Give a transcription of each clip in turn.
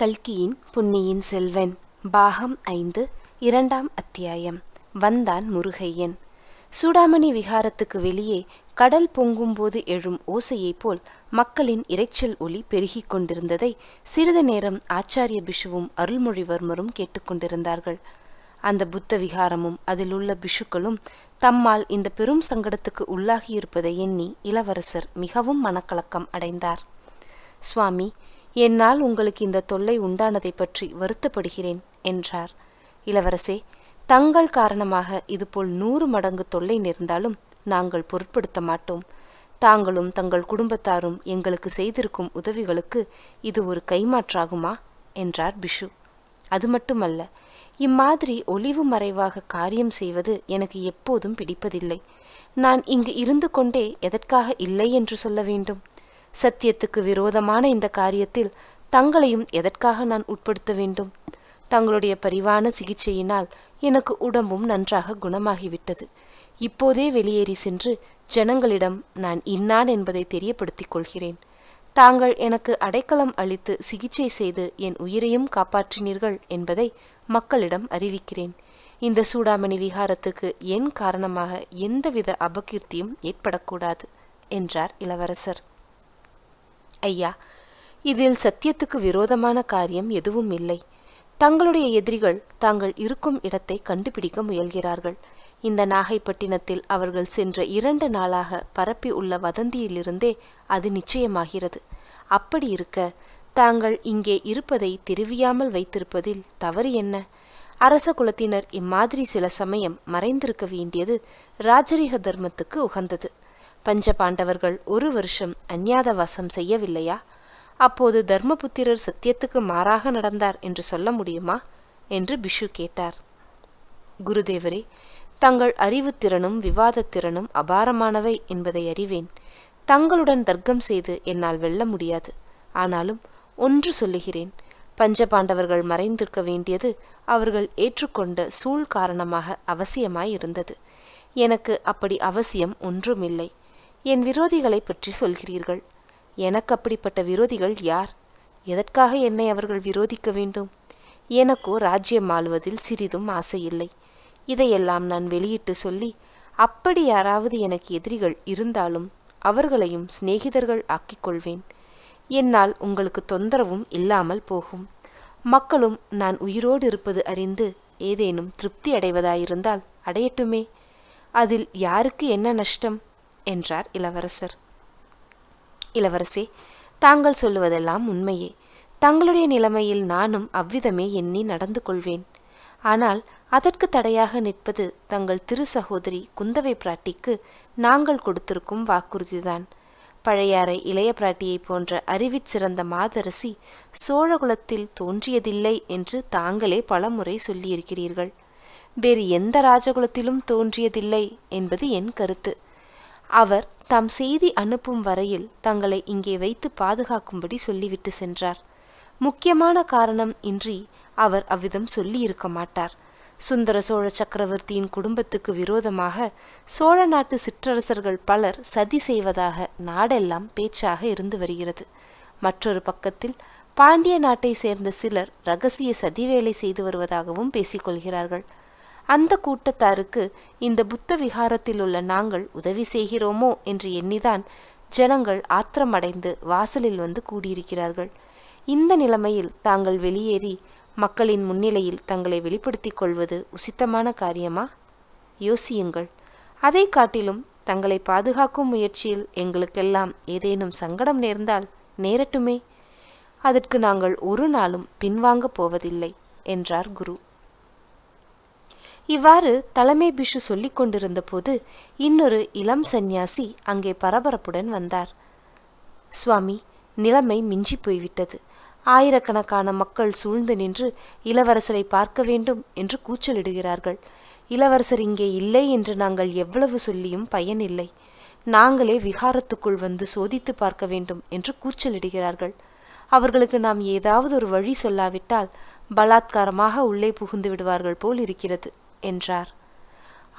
கல்கியின் புன்னியின் செல்வன் பாகம் ஐந்து இரண்டாம் அத்தியாயம் வந்தான் முருகையன் சூடாமணி விகாரத்துக்கு வெளியே கடல் பொங்கும்போது எழும் ஓசையைப் போல் மக்களின் இரைச்சல் ஒளி பெருகிக் கொண்டிருந்ததை சிறிது நேரம் ஆச்சாரிய பிஷுவும் அருள்மொழிவர்மரும் கேட்டுக்கொண்டிருந்தார்கள் அந்த புத்த விகாரமும் அதில் உள்ள பிஷுக்களும் தம்மால் இந்த பெரும் சங்கடத்துக்கு உள்ளாகியிருப்பதை எண்ணி இளவரசர் மிகவும் மனக்கலக்கம் அடைந்தார் சுவாமி என்னால் உங்களுக்கு இந்த தொல்லை உண்டானதை பற்றி வருத்தப்படுகிறேன் என்றார் இளவரசே தங்கள் காரணமாக இதுபோல் நூறு மடங்கு தொல்லை நேர்ந்தாலும் நாங்கள் பொருட்படுத்த மாட்டோம் தாங்களும் தங்கள் குடும்பத்தாரும் எங்களுக்கு செய்திருக்கும் உதவிகளுக்கு இது ஒரு கைமாற்றாகுமா என்றார் பிஷு அது மட்டுமல்ல இம்மாதிரி ஒளிவு மறைவாக காரியம் செய்வது எனக்கு எப்போதும் பிடிப்பதில்லை நான் இங்கு இருந்து கொண்டே எதற்காக இல்லை என்று சொல்ல வேண்டும் சத்தியத்துக்கு விரோதமான இந்த காரியத்தில் தங்களையும் எதற்காக நான் உட்படுத்த வேண்டும் தங்களுடைய பரிவான சிகிச்சையினால் எனக்கு உடம்பும் நன்றாக குணமாகிவிட்டது இப்போதே வெளியேறி சென்று ஜனங்களிடம் நான் இன்னான் என்பதை தெரியப்படுத்திக் கொள்கிறேன் தாங்கள் எனக்கு அடைக்கலம் அளித்து சிகிச்சை செய்து என் உயிரையும் காப்பாற்றினீர்கள் என்பதை மக்களிடம் அறிவிக்கிறேன் இந்த சூடாமணி விகாரத்துக்கு என் காரணமாக எந்தவித அபகீர்த்தியும் ஏற்படக்கூடாது என்றார் இளவரசர் ஐயா இதில் சத்தியத்துக்கு விரோதமான காரியம் எதுவும் இல்லை தங்களுடைய எதிரிகள் தாங்கள் இருக்கும் இடத்தை கண்டுபிடிக்க முயல்கிறார்கள் இந்த நாகைப்பட்டினத்தில் அவர்கள் சென்ற இரண்டு நாளாக பரப்பி உள்ள வதந்தியிலிருந்தே அது நிச்சயமாகிறது அப்படி இருக்க தாங்கள் இங்கே இருப்பதை தெரிவியாமல் வைத்திருப்பதில் தவறு என்ன அரச குலத்தினர் இம்மாதிரி சில சமயம் மறைந்திருக்க வேண்டியது ராஜரீக தர்மத்துக்கு உகந்தது பஞ்ச பாண்டவர்கள் ஒரு வருஷம் அஞ்ஞாத செய்யவில்லையா அப்போது தர்மபுத்திரர் சத்தியத்துக்கு மாறாக நடந்தார் என்று சொல்ல முடியுமா என்று பிஷு கேட்டார் குருதேவரே தங்கள் அறிவுத்திறனும் விவாதத்திறனும் அபாரமானவை என்பதை அறிவேன் தங்களுடன் தர்க்கம் செய்து என்னால் வெல்ல முடியாது ஆனாலும் ஒன்று சொல்லுகிறேன் பஞ்ச பாண்டவர்கள் மறைந்திருக்க வேண்டியது அவர்கள் ஏற்றுக்கொண்ட சூழ் காரணமாக அவசியமாயிருந்தது எனக்கு அப்படி அவசியம் ஒன்றுமில்லை என் விரோதிகளை பற்றி சொல்கிறீர்கள் எனக்கு அப்படிப்பட்ட விரோதிகள் யார் எதற்காக என்னை அவர்கள் விரோதிக்க வேண்டும் எனக்கோ ராஜ்யம் ஆளுவதில் சிறிதும் ஆசை இல்லை இதையெல்லாம் நான் வெளியிட்டு சொல்லி அப்படி யாராவது எனக்கு எதிரிகள் இருந்தாலும் அவர்களையும் சிநேகிதர்கள் ஆக்கிக் கொள்வேன் என்னால் உங்களுக்கு தொந்தரவும் இல்லாமல் போகும் மக்களும் நான் உயிரோடு இருப்பது அறிந்து ஏதேனும் திருப்தி அடைவதாயிருந்தால் அடையட்டுமே அதில் யாருக்கு என்ன நஷ்டம் என்றார் இளவரசர் இளவரசே தாங்கள் சொல்லுவதெல்லாம் உண்மையே தங்களுடைய நிலைமையில் நானும் அவ்விதமே எண்ணி நடந்து கொள்வேன் ஆனால் அதற்கு தடையாக நிற்பது தங்கள் திரு சகோதரி குந்தவை பிராட்டிக்கு நாங்கள் கொடுத்திருக்கும் வாக்குறுதிதான் பழையாறை இளைய பிராட்டியை போன்ற அறிவிற் சிறந்த மாதரசி சோழகுலத்தில் தோன்றியதில்லை என்று தாங்களே பலமுறை சொல்லியிருக்கிறீர்கள் வேறு எந்த ராஜகுலத்திலும் தோன்றியதில்லை என்பது என் கருத்து அவர் தாம் செய்தி அனுப்பும் வரையில் தங்களை இங்கே வைத்து பாதுகாக்கும்படி சொல்லிவிட்டு சென்றார் முக்கியமான காரணம் இன்றி அவர் அவ்விதம் சொல்லியிருக்க மாட்டார் சுந்தர சோழ சக்கரவர்த்தியின் குடும்பத்துக்கு விரோதமாக சோழ நாட்டு சிற்றரசர்கள் பலர் சதி செய்வதாக நாடெல்லாம் பேச்சாக இருந்து வருகிறது மற்றொரு பக்கத்தில் பாண்டிய நாட்டை சேர்ந்த சிலர் ரகசிய சதிவேலை செய்து வருவதாகவும் பேசிக்கொள்கிறார்கள் அந்த கூட்டத்தாருக்கு இந்த புத்த விகாரத்தில் உள்ள நாங்கள் உதவி செய்கிறோமோ என்று எண்ணிதான் ஜனங்கள் ஆத்திரமடைந்து வாசலில் வந்து கூடியிருக்கிறார்கள் இந்த நிலைமையில் தாங்கள் வெளியேறி மக்களின் முன்னிலையில் தங்களை வெளிப்படுத்திக் கொள்வது உசித்தமான காரியமா யோசியுங்கள் அதை காட்டிலும் தங்களை பாதுகாக்கும் முயற்சியில் எங்களுக்கெல்லாம் ஏதேனும் சங்கடம் நேர்ந்தால் நேரட்டுமே அதற்கு நாங்கள் ஒரு நாளும் பின்வாங்கப் போவதில்லை என்றார் குரு இவ்வாறு தலைமை பிஷு சொல்லிக் கொண்டிருந்த போது இன்னொரு இளம் சந்நியாசி அங்கே பரபரப்புடன் வந்தார் சுவாமி நிலைமை மிஞ்சி போய்விட்டது ஆயிரக்கணக்கான மக்கள் சூழ்ந்து நின்று இளவரசரை பார்க்க வேண்டும் என்று கூச்சலிடுகிறார்கள் இளவரசர் இங்கே இல்லை என்று நாங்கள் எவ்வளவு சொல்லியும் பயனில்லை நாங்களே விகாரத்துக்குள் வந்து சோதித்து பார்க்க வேண்டும் என்று கூச்சலிடுகிறார்கள் அவர்களுக்கு நாம் ஏதாவது ஒரு வழி சொல்லாவிட்டால் பலாத்காரமாக உள்ளே புகுந்து விடுவார்கள் போல் இருக்கிறது என்றார்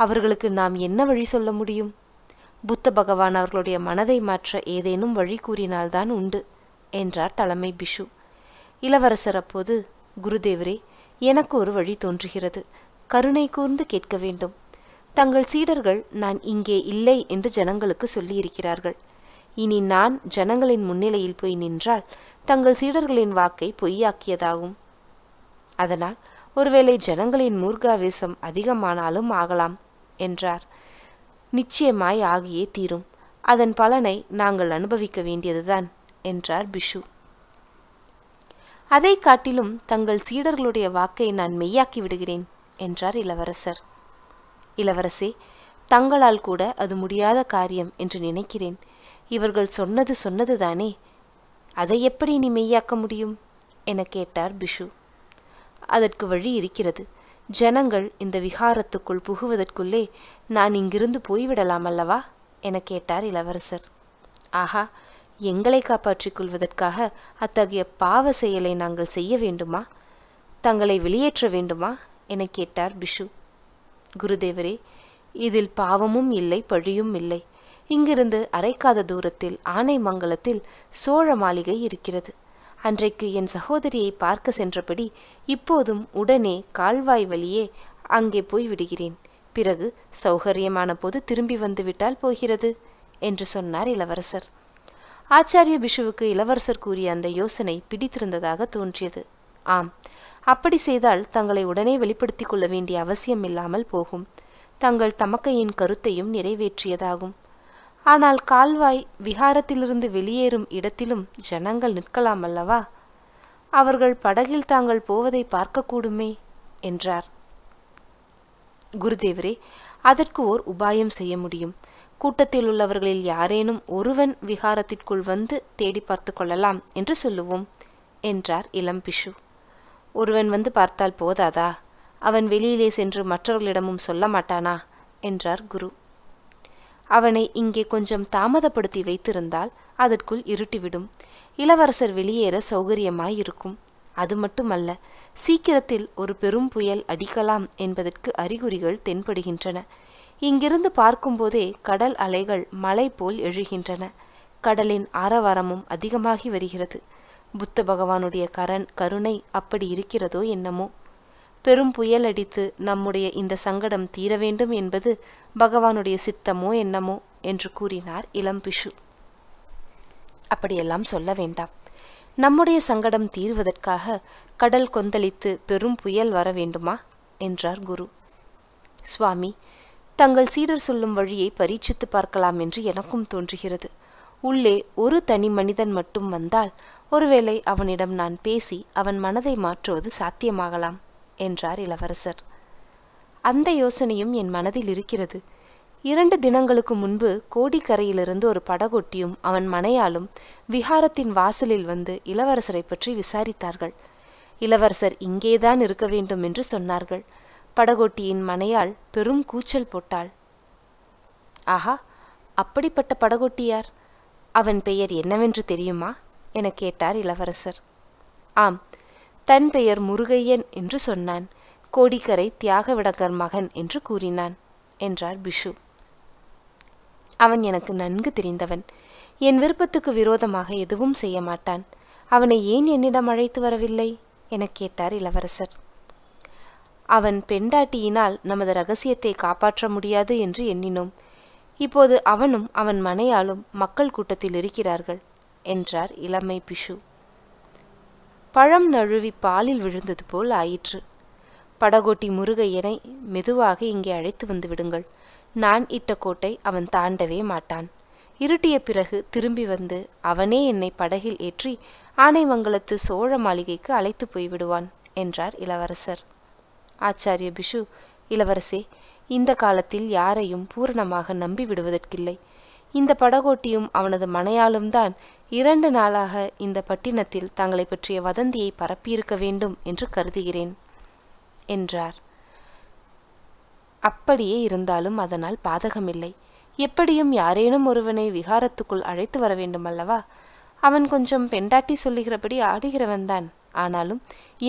அவர்களுக்கு நாம் என்ன வழி சொல்ல முடியும் புத்த பகவான் அவர்களுடைய மனதை மாற்ற ஏதேனும் வழி கூறினால்தான் உண்டு என்றார் தலைமை பிஷு இளவரசர் அப்போது குருதேவரே எனக்கு ஒரு வழி தோன்றுகிறது கருணை கூர்ந்து கேட்க வேண்டும் தங்கள் சீடர்கள் நான் இங்கே இல்லை என்று ஜனங்களுக்கு சொல்லியிருக்கிறார்கள் இனி நான் ஜனங்களின் முன்னிலையில் போய் நின்றால் தங்கள் சீடர்களின் வாக்கை பொய்யாக்கியதாகும் அதனால் ஒருவேளை ஜனங்களின் மூர்காவேசம் அதிகமானாலும் ஆகலாம் என்றார் நிச்சயமாய் ஆகியே தீரும் அதன் பலனை நாங்கள் அனுபவிக்க வேண்டியதுதான் என்றார் பிஷு அதை காட்டிலும் தங்கள் சீடர்களுடைய வாக்கை நான் மெய்யாக்கி விடுகிறேன் என்றார் இளவரசர் இளவரசே தங்களால் கூட அது முடியாத காரியம் என்று நினைக்கிறேன் இவர்கள் சொன்னது சொன்னதுதானே அதை எப்படி நீ மெய்யாக்க முடியும் என கேட்டார் பிஷு அதற்கு வழி இருக்கிறது ஜனங்கள் இந்த விகாரத்துக்குள் புகுவதற்குள்ளே நான் இங்கிருந்து போய்விடலாம் அல்லவா என கேட்டார் இளவரசர் ஆஹா எங்களை காப்பாற்றிக் கொள்வதற்காக அத்தகைய பாவ செயலை நாங்கள் செய்ய வேண்டுமா தங்களை வெளியேற்ற வேண்டுமா என கேட்டார் பிஷு குருதேவரே இதில் பாவமும் இல்லை பழியும் இல்லை இங்கிருந்து அரைக்காத தூரத்தில் ஆனைமங்கலத்தில் சோழ மாளிகை இருக்கிறது அன்றைக்கு என் சகோதரியை பார்க்க சென்றபடி இப்போதும் உடனே கால்வாய் வழியே அங்கே போய் விடுகிறேன் பிறகு சௌகரியமான போது திரும்பி வந்துவிட்டால் போகிறது என்று சொன்னார் இளவரசர் ஆச்சாரிய பிஷுவுக்கு இளவரசர் கூறிய அந்த யோசனை பிடித்திருந்ததாக தோன்றியது ஆம் அப்படி செய்தால் தங்களை உடனே வெளிப்படுத்திக் கொள்ள வேண்டிய அவசியம் இல்லாமல் போகும் தங்கள் தமக்கையின் கருத்தையும் நிறைவேற்றியதாகும் ஆனால் கால்வாய் விகாரத்திலிருந்து வெளியேறும் இடத்திலும் ஜனங்கள் நிற்கலாம் அல்லவா அவர்கள் படகில் தாங்கள் போவதை பார்க்கக்கூடுமே என்றார் குருதேவரே அதற்கு ஓர் உபாயம் செய்ய முடியும் கூட்டத்தில் உள்ளவர்களில் யாரேனும் ஒருவன் விகாரத்திற்குள் வந்து தேடி பார்த்து கொள்ளலாம் என்று சொல்லுவோம் என்றார் இளம் பிஷு ஒருவன் வந்து பார்த்தால் போதாதா அவன் வெளியிலே சென்று மற்றவர்களிடமும் சொல்ல மாட்டானா என்றார் குரு அவனை இங்கே கொஞ்சம் தாமதப்படுத்தி வைத்திருந்தால் அதற்குள் இருட்டிவிடும் இளவரசர் வெளியேற சௌகரியமாயிருக்கும் அது மட்டுமல்ல சீக்கிரத்தில் ஒரு பெரும் புயல் அடிக்கலாம் என்பதற்கு அறிகுறிகள் தென்படுகின்றன இங்கிருந்து பார்க்கும்போதே கடல் அலைகள் மலை போல் எழுகின்றன கடலின் ஆரவாரமும் அதிகமாகி வருகிறது புத்த பகவானுடைய கரண் கருணை அப்படி இருக்கிறதோ என்னமோ பெரும் புயல் அடித்து நம்முடைய இந்த சங்கடம் தீர வேண்டும் என்பது பகவானுடைய சித்தமோ என்னமோ என்று கூறினார் இளம்பிஷு அப்படியெல்லாம் சொல்ல வேண்டாம் நம்முடைய சங்கடம் தீர்வதற்காக கடல் கொந்தளித்து பெரும் புயல் வர வேண்டுமா என்றார் குரு சுவாமி தங்கள் சீடர் சொல்லும் வழியை பரீட்சித்து பார்க்கலாம் என்று எனக்கும் தோன்றுகிறது உள்ளே ஒரு தனி மனிதன் மட்டும் வந்தால் ஒருவேளை அவனிடம் நான் பேசி அவன் மனதை மாற்றுவது சாத்தியமாகலாம் என்றார் இளவரசர் அந்த யோசனையும் என் மனதில் இருக்கிறது இரண்டு தினங்களுக்கு முன்பு கோடிக்கரையிலிருந்து ஒரு படகொட்டியும் அவன் மனையாலும் விஹாரத்தின் வாசலில் வந்து இளவரசரை பற்றி விசாரித்தார்கள் இளவரசர் இங்கேதான் இருக்க வேண்டும் என்று சொன்னார்கள் படகொட்டியின் மனையால் பெரும் கூச்சல் போட்டாள் ஆஹா அப்படிப்பட்ட படகொட்டியார் அவன் பெயர் என்னவென்று தெரியுமா என கேட்டார் இளவரசர் ஆம் தன் பெயர் முருகையன் என்று சொன்னான் கோடிக்கரை தியாகவிடகர் மகன் என்று கூறினான் என்றார் பிஷு அவன் எனக்கு நன்கு தெரிந்தவன் என் விருப்பத்துக்கு விரோதமாக எதுவும் செய்ய மாட்டான் அவனை ஏன் என்னிடம் அழைத்து வரவில்லை என கேட்டார் இளவரசர் அவன் பெண்டாட்டியினால் நமது ரகசியத்தை காப்பாற்ற முடியாது என்று எண்ணினோம் இப்போது அவனும் அவன் மனையாளும் மக்கள் கூட்டத்தில் இருக்கிறார்கள் என்றார் இளமை பிஷு பழம் நழுவி பாலில் விழுந்தது போல் ஆயிற்று படகோட்டி முருகையனை மெதுவாக இங்கே அழைத்து வந்து விடுங்கள் நான் இட்ட கோட்டை அவன் தாண்டவே மாட்டான் இருட்டிய பிறகு திரும்பி வந்து அவனே என்னை படகில் ஏற்றி ஆனைமங்கலத்து சோழ மாளிகைக்கு அழைத்து போய்விடுவான் என்றார் இளவரசர் ஆச்சாரிய பிஷு இளவரசே இந்த காலத்தில் யாரையும் பூரணமாக நம்பி விடுவதற்கில்லை இந்த படகோட்டியும் அவனது மனையாலும் தான் இரண்டு நாளாக இந்த பட்டினத்தில் தங்களை பற்றிய வதந்தியை பரப்பியிருக்க வேண்டும் என்று கருதுகிறேன் என்றார் அப்படியே இருந்தாலும் அதனால் பாதகமில்லை எப்படியும் யாரேனும் ஒருவனை விகாரத்துக்குள் அழைத்து வர வேண்டும் அல்லவா அவன் கொஞ்சம் பெண்டாட்டி சொல்லுகிறபடி ஆடுகிறவன்தான் ஆனாலும்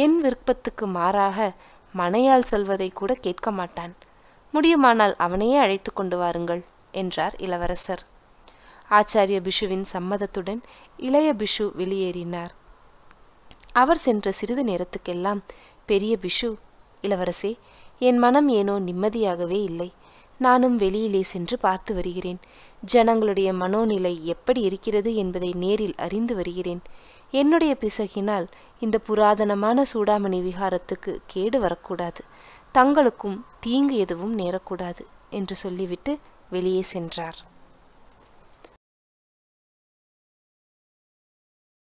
என் விருப்பத்துக்கு மாறாக மனையால் சொல்வதை கூட கேட்க மாட்டான் முடியுமானால் அவனையே அழைத்து கொண்டு வாருங்கள் என்றார் இளவரசர் ஆச்சாரிய பிஷுவின் சம்மதத்துடன் இளைய பிஷு வெளியேறினார் அவர் சென்ற சிறிது நேரத்துக்கெல்லாம் பெரிய பிஷு இளவரசே என் மனம் ஏனோ நிம்மதியாகவே இல்லை நானும் வெளியிலே சென்று பார்த்து வருகிறேன் ஜனங்களுடைய மனோநிலை எப்படி இருக்கிறது என்பதை நேரில் அறிந்து வருகிறேன் என்னுடைய பிசகினால் இந்த புராதனமான சூடாமணி விகாரத்துக்கு கேடு வரக்கூடாது தங்களுக்கும் தீங்கு எதுவும் நேரக்கூடாது என்று சொல்லிவிட்டு வெளியே சென்றார்